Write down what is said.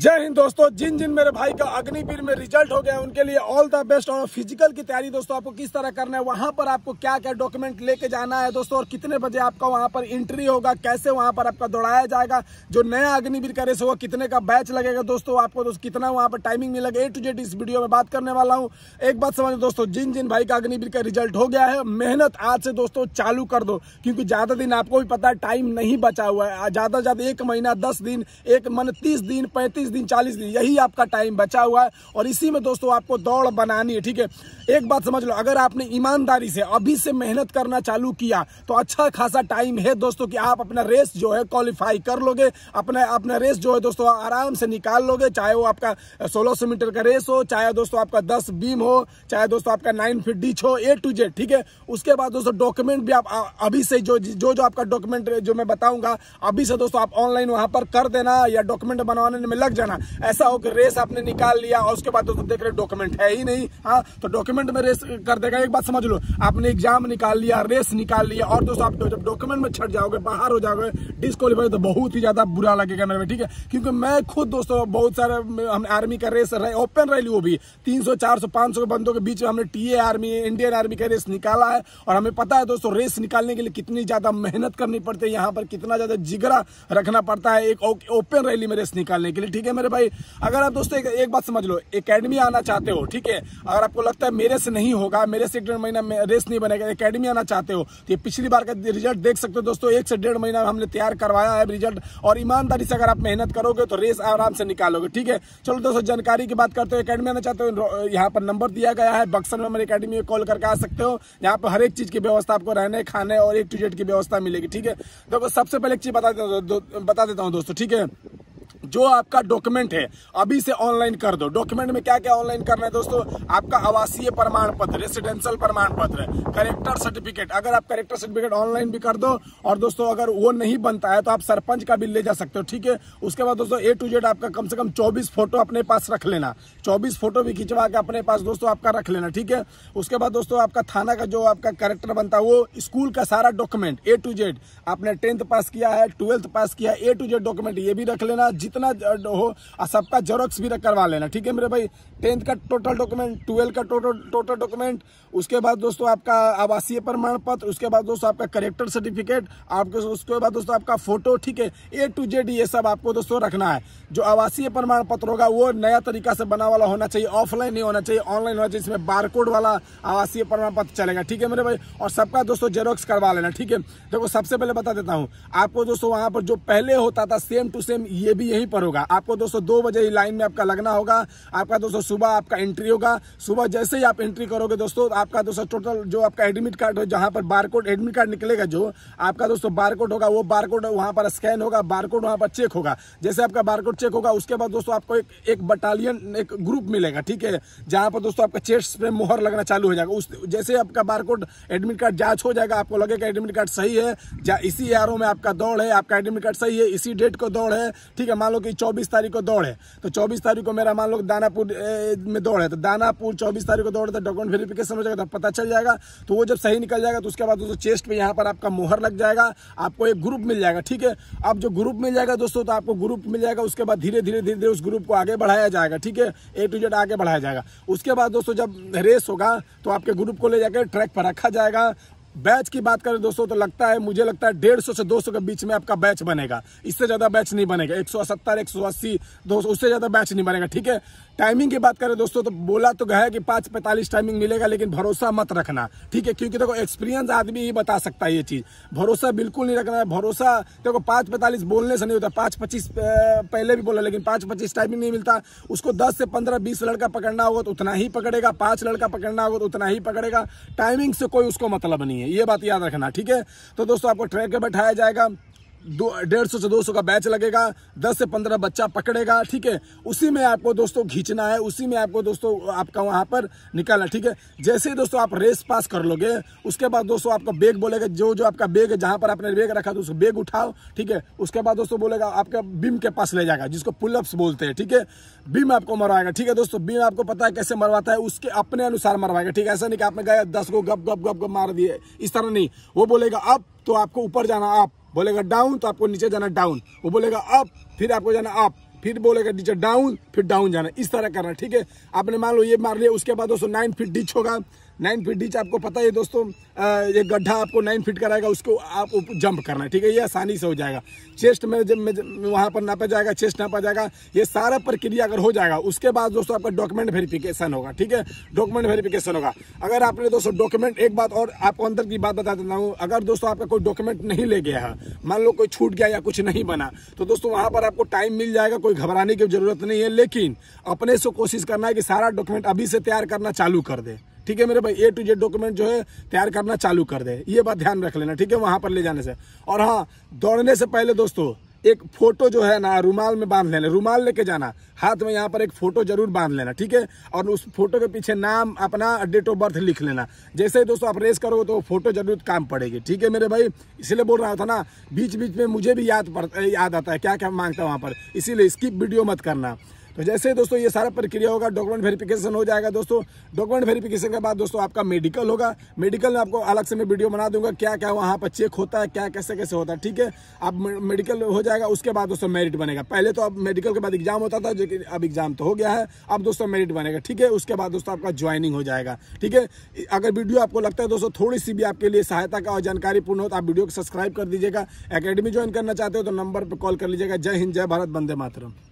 जय हिंद दोस्तों जिन जिन मेरे भाई का अग्निवीर में रिजल्ट हो गया उनके लिए ऑल द बेस्ट और फिजिकल की तैयारी दोस्तों आपको किस तरह करना है वहां पर आपको क्या क्या डॉक्यूमेंट लेके जाना है दोस्तों और कितने बजे आपका वहां पर एंट्री होगा कैसे वहां पर आपका दौड़ाया जाएगा जो नया अग्निवीर का रेस होगा कितने का बैच लगेगा दोस्तों आपको दोस्तों कितना वहां पर टाइमिंग मिलेगा ए टू जेड इस वीडियो में बात करने वाला हूँ एक बात समझ दोस्तों जिन जिन भाई का अग्निवीर का रिजल्ट हो गया है मेहनत आज से दोस्तों चालू कर दो क्योंकि ज्यादा दिन आपको भी पता है टाइम नहीं बचा हुआ है ज्यादा ज्यादा एक महीना दस दिन एक मन तीस दिन पैंतीस तीस दिन चालीस दिन यही आपका टाइम बचा हुआ है और इसी में दोस्तों आपको दौड़ बनानी है ठीक है एक बात समझ लो अगर आपने ईमानदारी से अभी से मेहनत करना चालू किया तो अच्छा खासा टाइम है दोस्तों कि आप अपना रेस जो है क्वालिफाई कर लोगे अपना अपना रेस जो है दोस्तों आराम से निकाल लोगे चाहे वो आपका सोलह सौ मीटर का रेस हो चाहे दोस्तों आपका दस बीम हो चाहे दोस्तों आपका नाइन फिट डीच हो ए टू जेड ठीक है उसके बाद दोस्तों डॉक्यूमेंट भी आप अभी से जो जो जो आपका डॉक्यूमेंट जो मैं बताऊंगा अभी से दोस्तों आप ऑनलाइन वहां पर कर देना या डॉक्यूमेंट बनवाने में लग अटक जाना ऐसा हो कि रेस आपने निकाल लिया और उसके बाद तो देख रहे डॉक्यूमेंट है ही नहीं हाँ तो डॉक्यूमेंट में रेस कर देगा एक बात समझ लो आपने एग्जाम निकाल लिया रेस निकाल लिया और दोस्तों आप जब डॉक्यूमेंट में छट जाओगे बाहर हो जाओगे डिस्कालीफाई तो बहुत ही ज्यादा बुरा लगेगा मेरे में ठीक है क्योंकि मैं खुद दोस्तों बहुत सारे हम आर्मी का रेस ओपन रैली वो भी तीन सौ चार सौ पांच सौ बंदों के बीच में हमने टीए आर्मी इंडियन आर्मी का रेस निकाला है और हमें पता है दोस्तों रेस निकालने के लिए कितनी ज्यादा मेहनत करनी पड़ती है यहाँ पर कितना ज्यादा जिगरा रखना पड़ता है एक ओपन रैली में रेस निकालने के लिए ठीक ठीक है मेरे भाई अगर आप दोस्तों एक, एक बात समझ लो एकेडमी आना चाहते हो ठीक है अगर आपको लगता है मेरे से नहीं होगा मेरे से एक डेढ़ महीना रेस नहीं बनेगा एकेडमी आना चाहते हो तो पिछली बार का रिजल्ट देख सकते हो दोस्तों एक से डेढ़ महीना हमने तैयार करवाया है रिजल्ट और ईमानदारी से अगर आप मेहनत करोगे तो रेस आराम से निकालोगे ठीक है चलो दोस्तों जानकारी की बात करते हो अकेडमी आना चाहते हो यहाँ पर नंबर दिया गया है बक्सर में मेरे अकेडमी में कॉल करके आ सकते हो यहाँ पर हर एक चीज की व्यवस्था आपको रहने खाने और एक टू जेड की व्यवस्था मिलेगी ठीक है देखो सबसे पहले एक चीज बता देता हूँ बता देता हूँ दोस्तों ठीक है जो आपका डॉक्यूमेंट है अभी से ऑनलाइन कर दो डॉक्यूमेंट में क्या क्या ऑनलाइन करना है दोस्तों आपका आवासीय प्रमाण पत्र रेसिडेंशियल प्रमाण पत्र करेक्टर सर्टिफिकेट अगर आप करेक्टर सर्टिफिकेट ऑनलाइन भी कर दो और दोस्तों अगर वो नहीं बनता है तो आप सरपंच का भी ले जा सकते हो ठीक है उसके बाद दोस्तों ए टू जेड आपका कम से कम चौबीस फोटो अपने पास रख लेना चौबीस फोटो भी खिंचवा के अपने पास दोस्तों आपका रख लेना ठीक है उसके बाद दोस्तों आपका थाना का जो आपका करेक्टर बनता है वो स्कूल का सारा डॉक्यूमेंट ए टू जेड आपने टेंथ पास किया है ट्वेल्थ पास किया ए टू जेड डॉक्यूमेंट ये भी रख लेना जितना हो सबका जेरोक्स भी करवा लेना ठीक है मेरे भाई टेंथ का टोटल डॉक्यूमेंट ट्वेल्थ का टोटल टोटल डॉक्यूमेंट उसके बाद दोस्तों आपका आवासीय प्रमाण पत्र उसके बाद दोस्तों आपका करेक्टर सर्टिफिकेट आपके उसके बाद दोस्तों आपका फोटो ठीक है ए टू जेड ये सब आपको दोस्तों रखना है जो आवासीय प्रमाण पत्र होगा वो नया तरीका से बना वाला होना चाहिए ऑफलाइन नहीं होना चाहिए ऑनलाइन होना चाहिए इसमें बार वाला आवासीय प्रमाण पत्र चलेगा ठीक है मेरे भाई और सबका दोस्तों जेरोक्स करवा लेना ठीक है देखो सबसे पहले बता देता हूँ आपको दोस्तों वहां पर जो पहले होता था सेम टू सेम ये भी यही यहीं पर होगा आपको दोस्तों दो बजे ही लाइन में आपका लगना होगा आपका दोस्तों सुबह आपका एंट्री होगा सुबह जैसे ही आप एंट्री करोगे दोस्तों आपका दोस्तों टोटल जो आपका एडमिट कार्ड हो जहां पर बारकोड एडमिट कार्ड निकलेगा जो आपका दोस्तों बारकोड होगा वो बारकोड वहाँ पर स्कैन होगा बारकोड वहाँ पर चेक होगा जैसे आपका बारकोड चेक होगा उसके बाद दोस्तों आपको एक एक बटालियन एक ग्रुप मिलेगा ठीक है जहां पर दोस्तों आपका चेस्ट पे मोहर लगना चालू हो जाएगा उस जैसे आपका बारकोड एडमिट कार्ड जांच हो जाएगा आपको लगेगा एडमिट कार्ड सही है इसी एआरओ में आपका दौड़ है आपका एडमिट कार्ड सही है इसी डेट को दौड़ है ठीक है मान मान लो कि चौबीस तारीख को दौड़ है तो चौबीस तारीख को मेरा मान लो दानापुर में दौड़ है तो दानापुर चौबीस तारीख को दौड़ है तो डॉक्यूमेंट वेरिफिकेशन हो जाएगा तो पता चल जाएगा तो वो जब सही निकल जाएगा तो उसके बाद दोस्तों चेस्ट पे यहाँ पर आपका मोहर लग जाएगा आपको एक ग्रुप मिल जाएगा ठीक है अब जो ग्रुप मिल जाएगा दोस्तों तो आपको ग्रुप मिल जाएगा उसके बाद धीरे धीरे धीरे धीरे उस ग्रुप को आगे बढ़ाया जाएगा ठीक है ए टू जेड आगे बढ़ाया जाएगा उसके बाद दोस्तों जब रेस होगा तो आपके ग्रुप को ले जाकर ट्रैक पर रखा जाएगा बैच की बात करें दोस्तों तो लगता है मुझे लगता है डेढ़ सौ से दो सौ के बीच में आपका बैच बनेगा इससे ज़्यादा बैच नहीं बनेगा एक सौ सत्तर एक सौ अस्सी दो सौ उससे ज़्यादा बैच नहीं बनेगा ठीक है टाइमिंग की बात करें दोस्तों तो बोला तो गया कि पाँच पैंतालीस टाइमिंग मिलेगा लेकिन भरोसा मत रखना ठीक है क्योंकि देखो एक्सपीरियंस आदमी ही बता सकता है ये चीज़ भरोसा बिल्कुल नहीं रखना है भरोसा देखो पाँच पैंतालीस बोलने से नहीं होता पाँच पच्चीस पहले भी बोला लेकिन पाँच पच्चीस टाइमिंग नहीं मिलता उसको दस से पंद्रह बीस लड़का पकड़ना होगा तो उतना ही पकड़ेगा पाँच लड़का पकड़ना होगा तो उतना ही पकड़ेगा टाइमिंग से कोई उसको मतलब नहीं है ये बात याद रखना ठीक है तो दोस्तों आपको ट्रैक पर बैठाया जाएगा दो डेढ़ सौ से दो सौ का बैच लगेगा दस से पंद्रह बच्चा पकड़ेगा ठीक है उसी में आपको दोस्तों खींचना है उसी में आपको दोस्तों आपका वहां पर निकालना ठीक है जैसे ही दोस्तों आप रेस पास कर लोगे उसके बाद दोस्तों आपका बैग बोलेगा जो जो आपका बैग है जहां पर आपने बैग रखा था उसको बैग उठाओ ठीक है उसके बाद दोस्तों बोलेगा आपका बिम के पास ले जाएगा जिसको पुलअप्स बोलते हैं ठीक है बिम आपको मरवाएगा ठीक है दोस्तों बिम आपको पता है कैसे मरवाता है उसके अपने अनुसार मरवाएगा ठीक है ऐसा नहीं कि आपने गया दस को गप गप गप गप मार दिए इस तरह नहीं वो बोलेगा अब तो आपको ऊपर जाना आप बोलेगा डाउन तो आपको नीचे जाना डाउन वो बोलेगा अप फिर आपको जाना अप फिर बोलेगा नीचे डाउन फिर डाउन जाना इस तरह करना ठीक है आपने मान लो ये मार लिया उसके बाद दोस्तों नाइन फिट डिच होगा नाइन फीट डीच आपको पता है दोस्तों ये गड्ढा आपको नाइन फीट कराएगा उसको आप जंप करना है ठीक है ये आसानी से हो जाएगा चेस्ट में जब वहाँ पर नापा जाएगा चेस्ट नापा जाएगा ये सारा प्रक्रिया अगर हो जाएगा उसके बाद दोस्तों आपका डॉक्यूमेंट वेरिफिकेशन होगा ठीक है डॉक्यूमेंट वेरिफिकेशन होगा अगर आपने दोस्तों डॉक्यूमेंट एक बात और आपको अंदर की बात बता देता हूँ अगर दोस्तों आपका कोई डॉक्यूमेंट नहीं ले गया है मान लो कोई छूट गया या कुछ नहीं बना तो दोस्तों वहाँ पर आपको टाइम मिल जाएगा कोई घबराने की जरूरत नहीं है लेकिन अपने से कोशिश करना है कि सारा डॉक्यूमेंट अभी से तैयार करना चालू कर दे ठीक है मेरे भाई ए टू जेड डॉक्यूमेंट जो है तैयार करना चालू कर दे ये बात ध्यान रख लेना ठीक है वहां पर ले जाने से और हाँ दौड़ने से पहले दोस्तों एक फोटो जो है ना रुमाल में बांध लेना रुमाल लेके जाना हाथ में यहाँ पर एक फोटो जरूर बांध लेना ठीक है और उस फोटो के पीछे नाम अपना डेट ऑफ बर्थ लिख लेना जैसे ही दोस्तों आप रेस करोगे तो फोटो जरूर काम पड़ेगी ठीक है मेरे भाई इसलिए बोल रहा था ना बीच बीच में मुझे भी याद पड़ याद आता है क्या क्या मांगता है वहाँ पर इसीलिए स्किप वीडियो मत करना तो जैसे ही दोस्तों ये सारा प्रक्रिया होगा डॉक्यूमेंट वेरिफिकेशन हो जाएगा दोस्तों डॉक्यूमेंट वेरिफिकेशन के बाद दोस्तों आपका मेडिकल होगा मेडिकल में आपको अलग से मैं वीडियो बना दूंगा क्या क्या वहाँ पर चेक होता है क्या कैसे कैसे होता है ठीक है आप मेडिकल हो जाएगा उसके बाद दोस्तों मेरिट बनेगा पहले तो अब मेडिकल के बाद एग्जाम होता था लेकिन अब एग्जाम तो हो गया है अब दोस्तों मेरिट बनेगा ठीक है उसके बाद दोस्तों आपका ज्वाइनिंग हो जाएगा ठीक है अगर वीडियो आपको लगता है दोस्तों थोड़ी सी भी आपके लिए सहायता का और जानकारी पूर्ण हो तो आप वीडियो को सब्सक्राइब कर दीजिएगा अकेडमी ज्वाइन करना चाहते हो तो नंबर पर कॉल कर लीजिएगा जय हिंद जय भारत बंदे मातरम